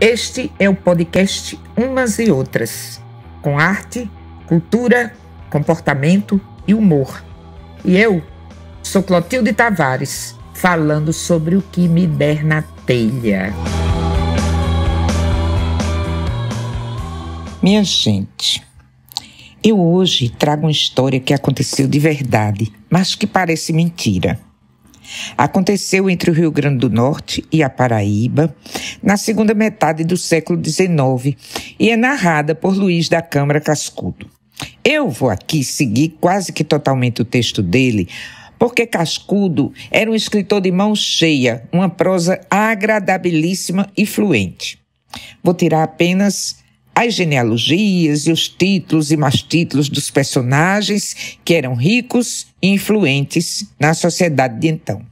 Este é o podcast Umas e Outras, com arte, cultura, comportamento e humor. E eu sou Clotilde Tavares, falando sobre o que me der na telha. Minha gente, eu hoje trago uma história que aconteceu de verdade, mas que parece mentira. Aconteceu entre o Rio Grande do Norte e a Paraíba, na segunda metade do século XIX, e é narrada por Luiz da Câmara Cascudo. Eu vou aqui seguir quase que totalmente o texto dele, porque Cascudo era um escritor de mão cheia, uma prosa agradabilíssima e fluente. Vou tirar apenas as genealogias e os títulos e mais títulos dos personagens que eram ricos e influentes na sociedade de então.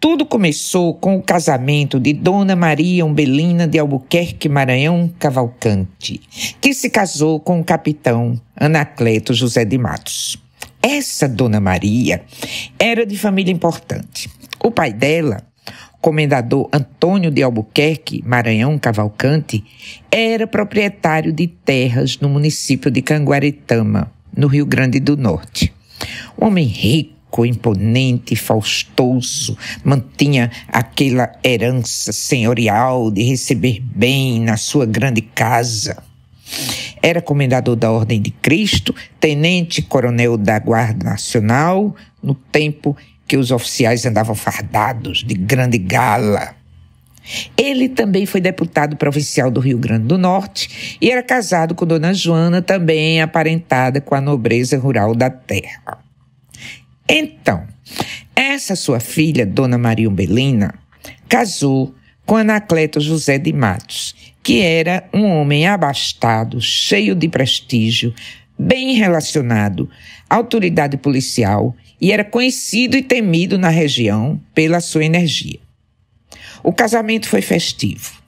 Tudo começou com o casamento de Dona Maria Umbelina de Albuquerque Maranhão Cavalcante, que se casou com o capitão Anacleto José de Matos. Essa Dona Maria era de família importante. O pai dela comendador Antônio de Albuquerque, Maranhão Cavalcante, era proprietário de terras no município de Canguaretama, no Rio Grande do Norte. Um homem rico, imponente, faustoso, mantinha aquela herança senhorial de receber bem na sua grande casa. Era comendador da Ordem de Cristo, tenente-coronel da Guarda Nacional, no tempo que os oficiais andavam fardados de grande gala. Ele também foi deputado provincial do Rio Grande do Norte e era casado com Dona Joana, também aparentada com a nobreza rural da terra. Então, essa sua filha, Dona Maria Umbelina, casou com Anacleto José de Matos, que era um homem abastado, cheio de prestígio, bem relacionado à autoridade policial e era conhecido e temido na região pela sua energia. O casamento foi festivo.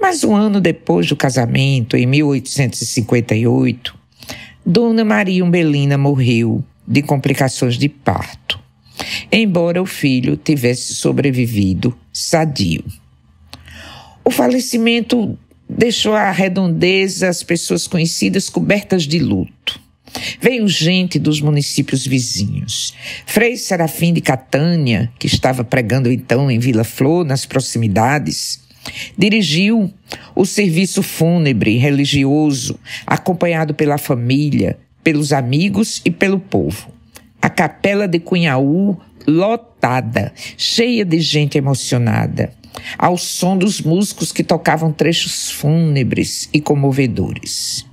Mas um ano depois do casamento, em 1858, Dona Maria Umbelina morreu de complicações de parto, embora o filho tivesse sobrevivido sadio. O falecimento deixou a redondeza as pessoas conhecidas cobertas de luto. Veio gente dos municípios vizinhos. Frei Serafim de Catânia, que estava pregando então em Vila Flor, nas proximidades, dirigiu o serviço fúnebre religioso, acompanhado pela família, pelos amigos e pelo povo. A capela de Cunhaú lotada, cheia de gente emocionada ao som dos músicos que tocavam trechos fúnebres e comovedores.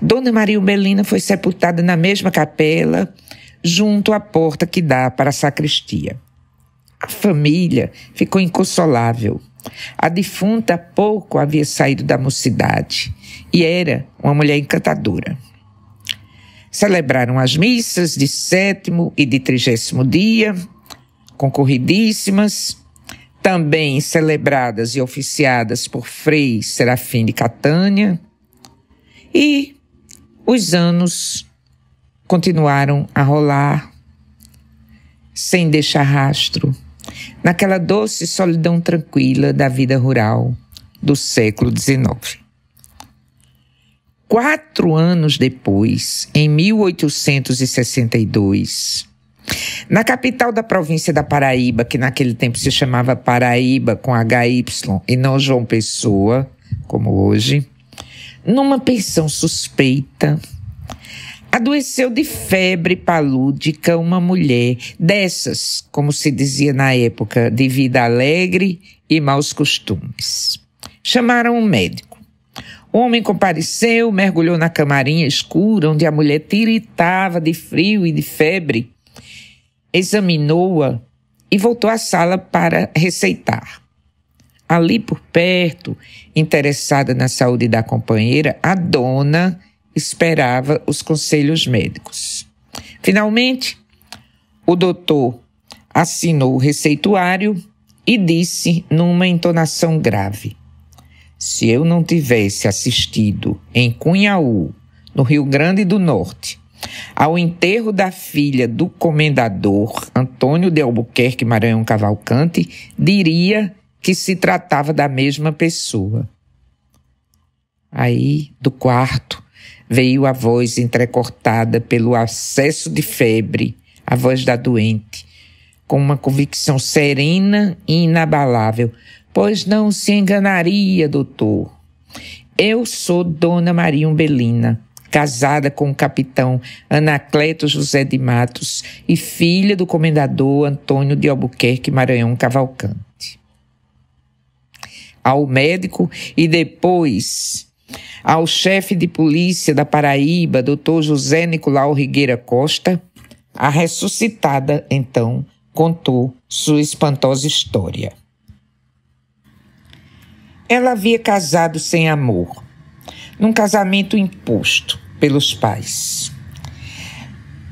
Dona Maria Melina foi sepultada na mesma capela, junto à porta que dá para a sacristia. A família ficou inconsolável. A defunta há pouco havia saído da mocidade e era uma mulher encantadora. Celebraram as missas de sétimo e de trigésimo dia, concorridíssimas, também celebradas e oficiadas por Frei Serafim de Catânia, e os anos continuaram a rolar sem deixar rastro, naquela doce solidão tranquila da vida rural do século XIX. Quatro anos depois, em 1862, na capital da província da Paraíba, que naquele tempo se chamava Paraíba com HY e não João Pessoa, como hoje, numa pensão suspeita, adoeceu de febre palúdica uma mulher dessas, como se dizia na época, de vida alegre e maus costumes. Chamaram um médico. O homem compareceu, mergulhou na camarinha escura onde a mulher tiritava de frio e de febre examinou-a e voltou à sala para receitar. Ali por perto, interessada na saúde da companheira, a dona esperava os conselhos médicos. Finalmente, o doutor assinou o receituário e disse numa entonação grave: Se eu não tivesse assistido em Cunhaú, no Rio Grande do Norte, ao enterro da filha do comendador Antônio de Albuquerque Maranhão Cavalcante, diria que se tratava da mesma pessoa. Aí, do quarto, veio a voz entrecortada pelo acesso de febre, a voz da doente, com uma convicção serena e inabalável. Pois não se enganaria, doutor. Eu sou Dona Maria Umbelina casada com o capitão Anacleto José de Matos e filha do comendador Antônio de Albuquerque Maranhão Cavalcante. Ao médico e depois ao chefe de polícia da Paraíba, doutor José Nicolau Rigueira Costa, a ressuscitada, então, contou sua espantosa história. Ela havia casado sem amor, num casamento imposto, pelos pais.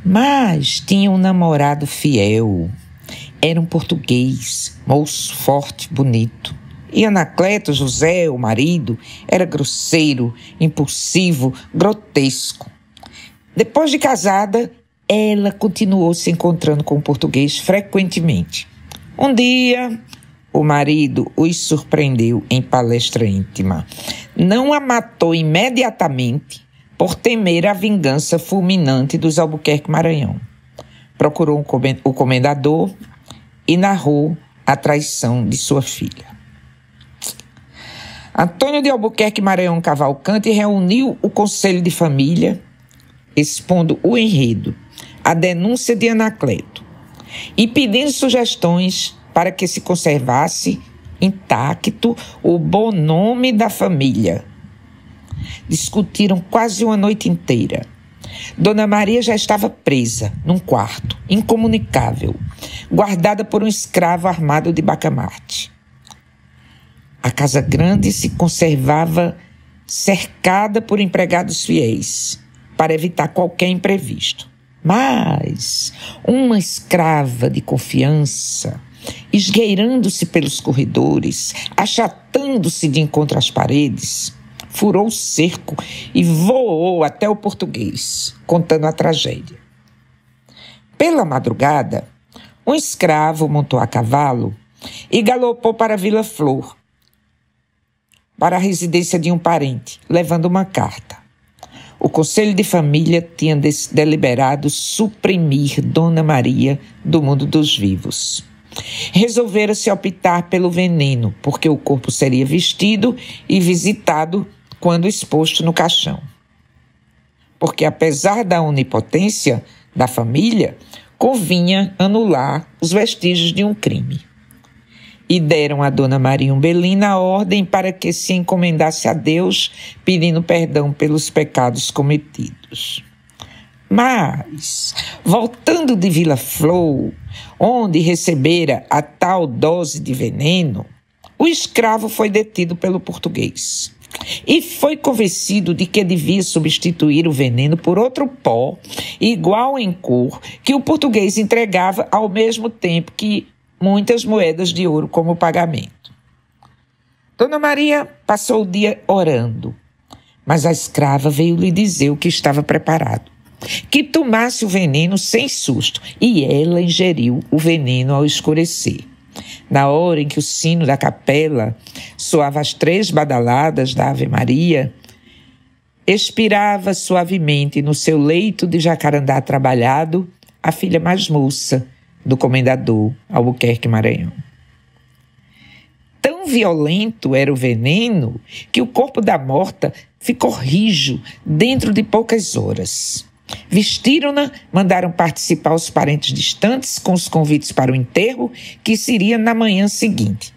Mas tinha um namorado fiel. Era um português, moço forte, bonito. E Anacleto, José, o marido, era grosseiro, impulsivo, grotesco. Depois de casada, ela continuou se encontrando com o português frequentemente. Um dia, o marido os surpreendeu em palestra íntima. Não a matou imediatamente, por temer a vingança fulminante dos Albuquerque Maranhão. Procurou o comendador e narrou a traição de sua filha. Antônio de Albuquerque Maranhão Cavalcante reuniu o conselho de família, expondo o enredo, a denúncia de Anacleto e pedindo sugestões para que se conservasse intacto o bom nome da família discutiram quase uma noite inteira. Dona Maria já estava presa, num quarto, incomunicável, guardada por um escravo armado de bacamarte. A casa grande se conservava cercada por empregados fiéis, para evitar qualquer imprevisto. Mas uma escrava de confiança, esgueirando-se pelos corredores, achatando-se de encontro às paredes, furou o cerco e voou até o português, contando a tragédia. Pela madrugada, um escravo montou a cavalo e galopou para Vila Flor, para a residência de um parente, levando uma carta. O Conselho de Família tinha deliberado suprimir Dona Maria do mundo dos vivos. Resolveram-se optar pelo veneno, porque o corpo seria vestido e visitado quando exposto no caixão. Porque, apesar da onipotência da família, convinha anular os vestígios de um crime. E deram a Dona Maria Umbelina a ordem para que se encomendasse a Deus, pedindo perdão pelos pecados cometidos. Mas, voltando de Vila Flor, onde recebera a tal dose de veneno, o escravo foi detido pelo português e foi convencido de que devia substituir o veneno por outro pó, igual em cor, que o português entregava ao mesmo tempo que muitas moedas de ouro como pagamento. Dona Maria passou o dia orando, mas a escrava veio lhe dizer o que estava preparado. Que tomasse o veneno sem susto, e ela ingeriu o veneno ao escurecer na hora em que o sino da capela soava as três badaladas da Ave Maria, expirava suavemente no seu leito de jacarandá trabalhado a filha mais moça do comendador Albuquerque Maranhão. Tão violento era o veneno que o corpo da morta ficou rijo dentro de poucas horas. Vestiram-na, mandaram participar os parentes distantes com os convites para o enterro, que seria na manhã seguinte.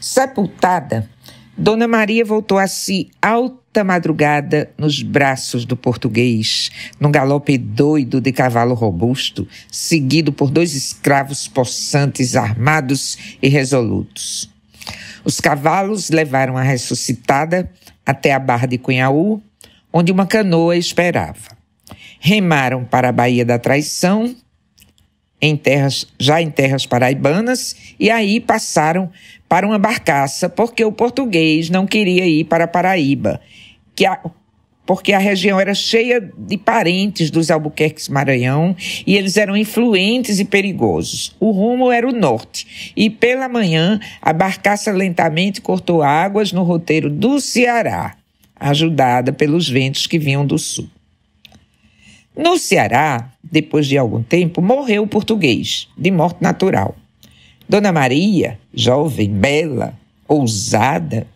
Sepultada, Dona Maria voltou a si alta madrugada nos braços do português, num galope doido de cavalo robusto, seguido por dois escravos possantes, armados e resolutos. Os cavalos levaram a ressuscitada até a barra de Cunhaú, onde uma canoa esperava remaram para a Baía da Traição, em terras, já em terras paraibanas, e aí passaram para uma barcaça, porque o português não queria ir para a Paraíba, que a, porque a região era cheia de parentes dos Albuquerques Maranhão e eles eram influentes e perigosos. O rumo era o norte. E pela manhã, a barcaça lentamente cortou águas no roteiro do Ceará, ajudada pelos ventos que vinham do sul. No Ceará, depois de algum tempo, morreu o português, de morte natural. Dona Maria, jovem, bela, ousada,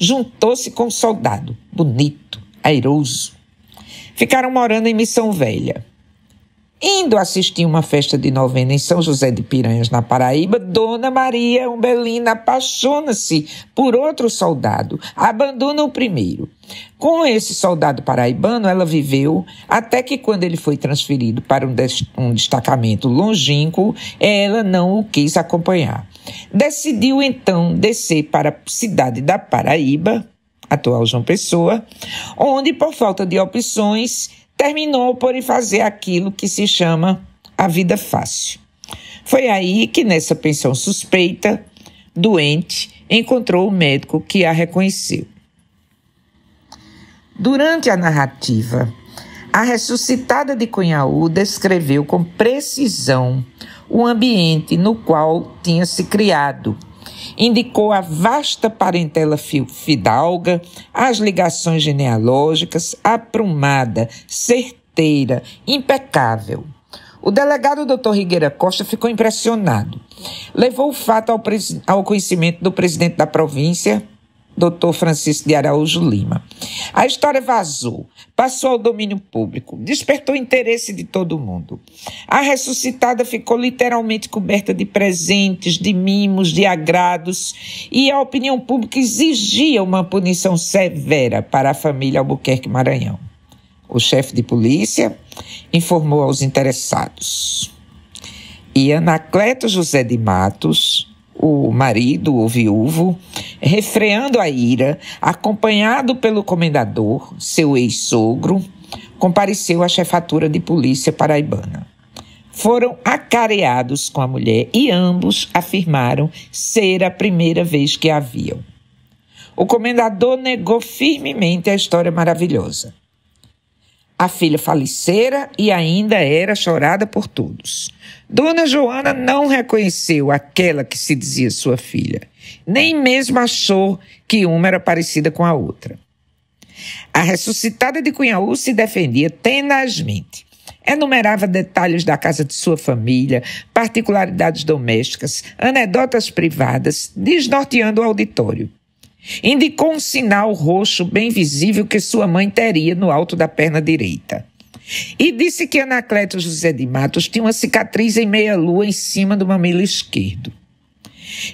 juntou-se com um soldado, bonito, airoso. Ficaram morando em Missão Velha. Indo assistir uma festa de novena em São José de Piranhas, na Paraíba, Dona Maria Umbelina apaixona-se por outro soldado, abandona o primeiro. Com esse soldado paraibano, ela viveu até que, quando ele foi transferido para um, um destacamento longínquo, ela não o quis acompanhar. Decidiu então descer para a cidade da Paraíba, atual João Pessoa, onde, por falta de opções, terminou por fazer aquilo que se chama a vida fácil. Foi aí que, nessa pensão suspeita, doente, encontrou o médico que a reconheceu. Durante a narrativa, a ressuscitada de Cunhaú descreveu com precisão o ambiente no qual tinha se criado Indicou a vasta parentela fidalga, as ligações genealógicas, aprumada, certeira, impecável. O delegado Dr. Rigueira Costa ficou impressionado. Levou o fato ao, ao conhecimento do presidente da província, Dr. Francisco de Araújo Lima. A história vazou, passou ao domínio público, despertou interesse de todo mundo. A ressuscitada ficou literalmente coberta de presentes, de mimos, de agrados, e a opinião pública exigia uma punição severa para a família Albuquerque Maranhão. O chefe de polícia informou aos interessados. E Anacleto José de Matos, o marido, o viúvo, refreando a ira, acompanhado pelo comendador, seu ex-sogro, compareceu à chefatura de polícia paraibana. Foram acareados com a mulher e ambos afirmaram ser a primeira vez que a viam. O comendador negou firmemente a história maravilhosa. A filha falecera e ainda era chorada por todos. Dona Joana não reconheceu aquela que se dizia sua filha, nem mesmo achou que uma era parecida com a outra. A ressuscitada de Cunhaú se defendia tenazmente. Enumerava detalhes da casa de sua família, particularidades domésticas, anedotas privadas, desnorteando o auditório. Indicou um sinal roxo bem visível que sua mãe teria no alto da perna direita. E disse que Anacleto José de Matos tinha uma cicatriz em meia-lua em cima do mamilo esquerdo.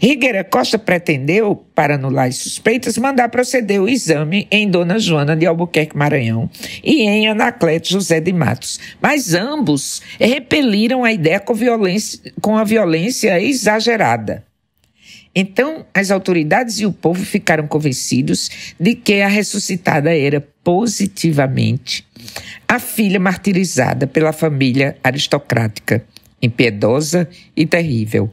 Rigueira Costa pretendeu, para anular as suspeitas, mandar proceder o exame em Dona Joana de Albuquerque Maranhão e em Anacleto José de Matos. Mas ambos repeliram a ideia com, violência, com a violência exagerada. Então, as autoridades e o povo ficaram convencidos de que a ressuscitada era positivamente a filha martirizada pela família aristocrática, impiedosa e terrível.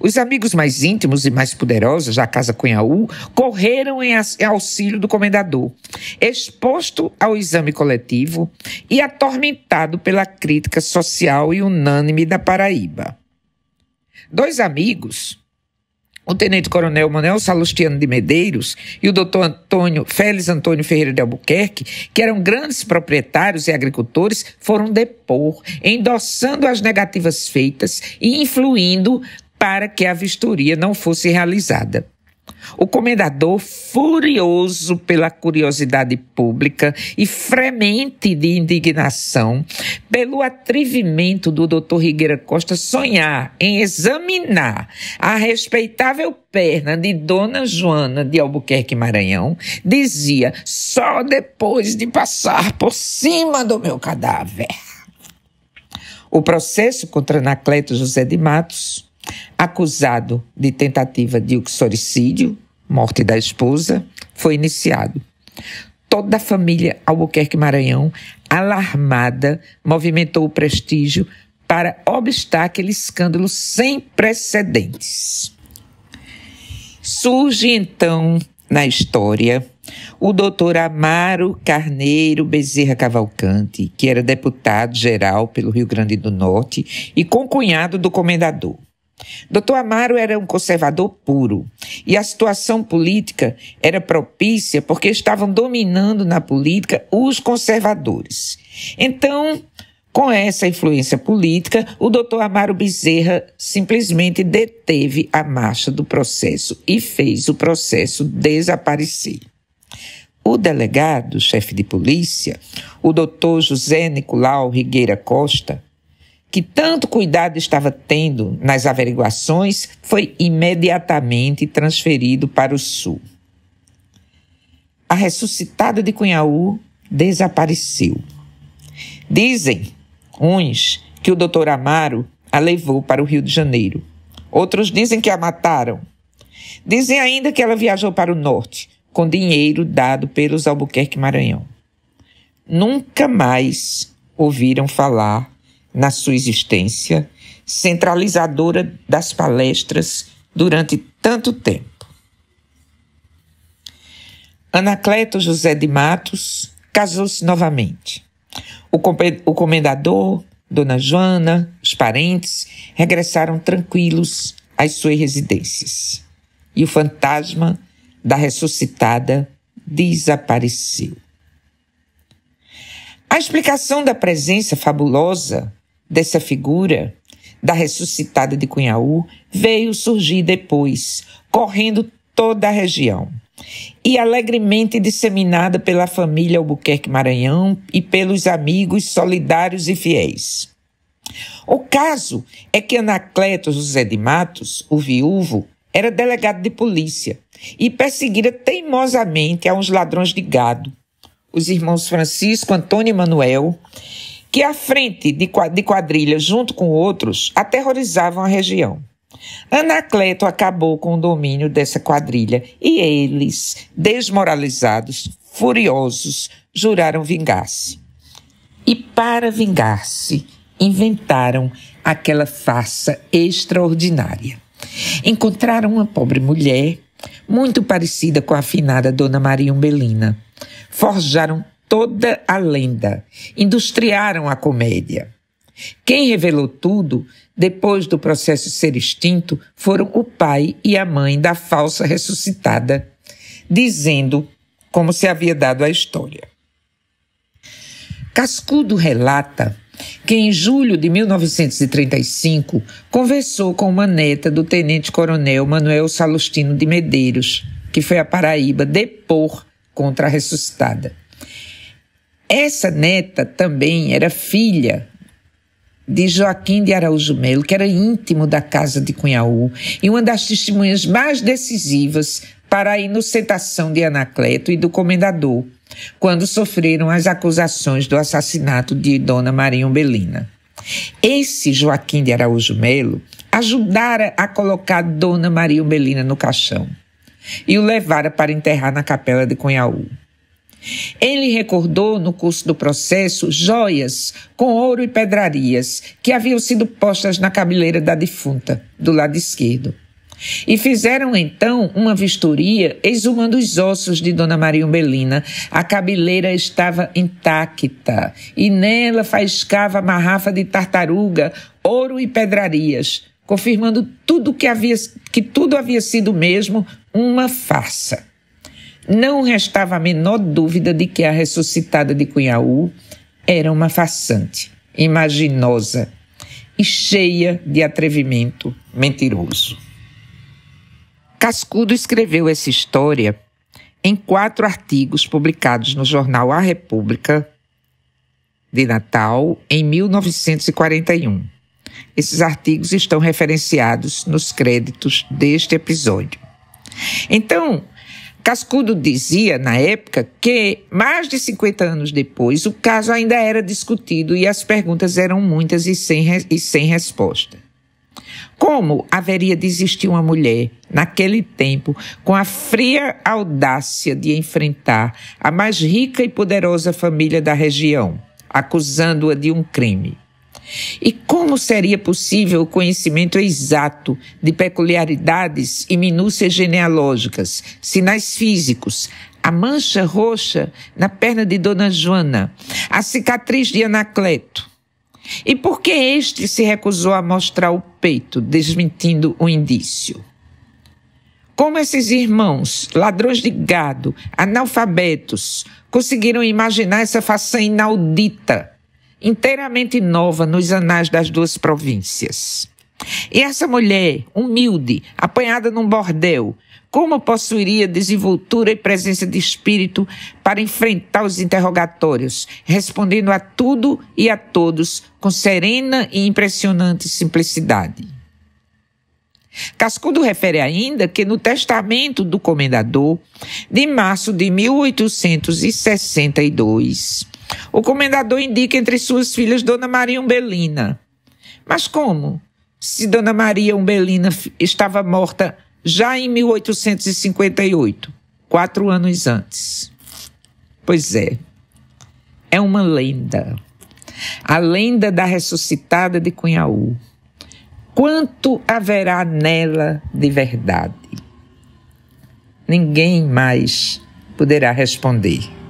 Os amigos mais íntimos e mais poderosos da Casa Cunhaú correram em auxílio do comendador, exposto ao exame coletivo e atormentado pela crítica social e unânime da Paraíba. Dois amigos, o tenente-coronel Manuel Salustiano de Medeiros e o doutor Antônio, Félix Antônio Ferreira de Albuquerque, que eram grandes proprietários e agricultores, foram depor, endossando as negativas feitas e influindo para que a vistoria não fosse realizada. O comendador, furioso pela curiosidade pública e fremente de indignação pelo atrevimento do doutor Rigueira Costa sonhar em examinar a respeitável perna de Dona Joana de Albuquerque Maranhão, dizia só depois de passar por cima do meu cadáver. O processo contra Anacleto José de Matos acusado de tentativa de uxoricídio, morte da esposa, foi iniciado. Toda a família Albuquerque Maranhão, alarmada, movimentou o prestígio para obstar aquele escândalo sem precedentes. Surge então na história o doutor Amaro Carneiro Bezerra Cavalcante, que era deputado geral pelo Rio Grande do Norte e concunhado do comendador. Dr. Amaro era um conservador puro e a situação política era propícia porque estavam dominando na política os conservadores. Então, com essa influência política, o doutor Amaro Bezerra simplesmente deteve a marcha do processo e fez o processo desaparecer. O delegado, chefe de polícia, o doutor José Nicolau Rigueira Costa, que tanto cuidado estava tendo nas averiguações, foi imediatamente transferido para o sul. A ressuscitada de Cunhaú desapareceu. Dizem uns que o doutor Amaro a levou para o Rio de Janeiro. Outros dizem que a mataram. Dizem ainda que ela viajou para o norte com dinheiro dado pelos Albuquerque Maranhão. Nunca mais ouviram falar na sua existência, centralizadora das palestras durante tanto tempo. Anacleto José de Matos casou-se novamente. O comendador, Dona Joana, os parentes regressaram tranquilos às suas residências. E o fantasma da ressuscitada desapareceu. A explicação da presença fabulosa dessa figura da ressuscitada de Cunhaú veio surgir depois, correndo toda a região e alegremente disseminada pela família Albuquerque Maranhão e pelos amigos solidários e fiéis. O caso é que Anacleto José de Matos, o viúvo, era delegado de polícia e perseguira teimosamente a uns ladrões de gado, os irmãos Francisco, Antônio e Manuel, que à frente de quadrilha, junto com outros, aterrorizavam a região. Anacleto acabou com o domínio dessa quadrilha e eles, desmoralizados, furiosos, juraram vingar-se. E para vingar-se, inventaram aquela farsa extraordinária. Encontraram uma pobre mulher, muito parecida com a afinada Dona Maria Umbelina. Forjaram toda a lenda, industriaram a comédia. Quem revelou tudo, depois do processo ser extinto, foram o pai e a mãe da falsa ressuscitada, dizendo como se havia dado a história. Cascudo relata que em julho de 1935 conversou com uma neta do tenente-coronel Manuel Salustino de Medeiros, que foi à Paraíba depor contra a ressuscitada. Essa neta também era filha de Joaquim de Araújo Melo, que era íntimo da casa de Cunhaú e uma das testemunhas mais decisivas para a inocentação de Anacleto e do comendador, quando sofreram as acusações do assassinato de Dona Maria Umbelina. Esse Joaquim de Araújo Melo ajudara a colocar Dona Maria Umbelina no caixão e o levara para enterrar na capela de Cunhaú. Ele recordou no curso do processo joias com ouro e pedrarias que haviam sido postas na cabeleira da defunta, do lado esquerdo. E fizeram então uma vistoria exumando os ossos de Dona Maria Umbelina. A cabeleira estava intacta e nela faiscava marrafa de tartaruga, ouro e pedrarias, confirmando tudo que havia que tudo havia sido mesmo uma farsa. Não restava a menor dúvida de que a ressuscitada de Cunhaú era uma farsante, imaginosa e cheia de atrevimento mentiroso. Cascudo escreveu essa história em quatro artigos publicados no jornal A República de Natal em 1941. Esses artigos estão referenciados nos créditos deste episódio. Então, Cascudo dizia, na época, que mais de 50 anos depois, o caso ainda era discutido e as perguntas eram muitas e sem, e sem resposta. Como haveria de existir uma mulher, naquele tempo, com a fria audácia de enfrentar a mais rica e poderosa família da região, acusando-a de um crime? E como seria possível o conhecimento exato de peculiaridades e minúcias genealógicas, sinais físicos, a mancha roxa na perna de Dona Joana, a cicatriz de Anacleto? E por que este se recusou a mostrar o peito, desmentindo o indício? Como esses irmãos, ladrões de gado, analfabetos, conseguiram imaginar essa façanha inaudita? inteiramente nova nos anais das duas províncias. E essa mulher, humilde, apanhada num bordel, como possuiria desenvoltura e presença de espírito para enfrentar os interrogatórios, respondendo a tudo e a todos com serena e impressionante simplicidade? Cascudo refere ainda que no testamento do comendador, de março de 1862, o comendador indica entre suas filhas Dona Maria Umbelina. Mas como? Se Dona Maria Umbelina estava morta já em 1858, quatro anos antes. Pois é, é uma lenda. A lenda da ressuscitada de Cunhaú. Quanto haverá nela de verdade? Ninguém mais poderá responder.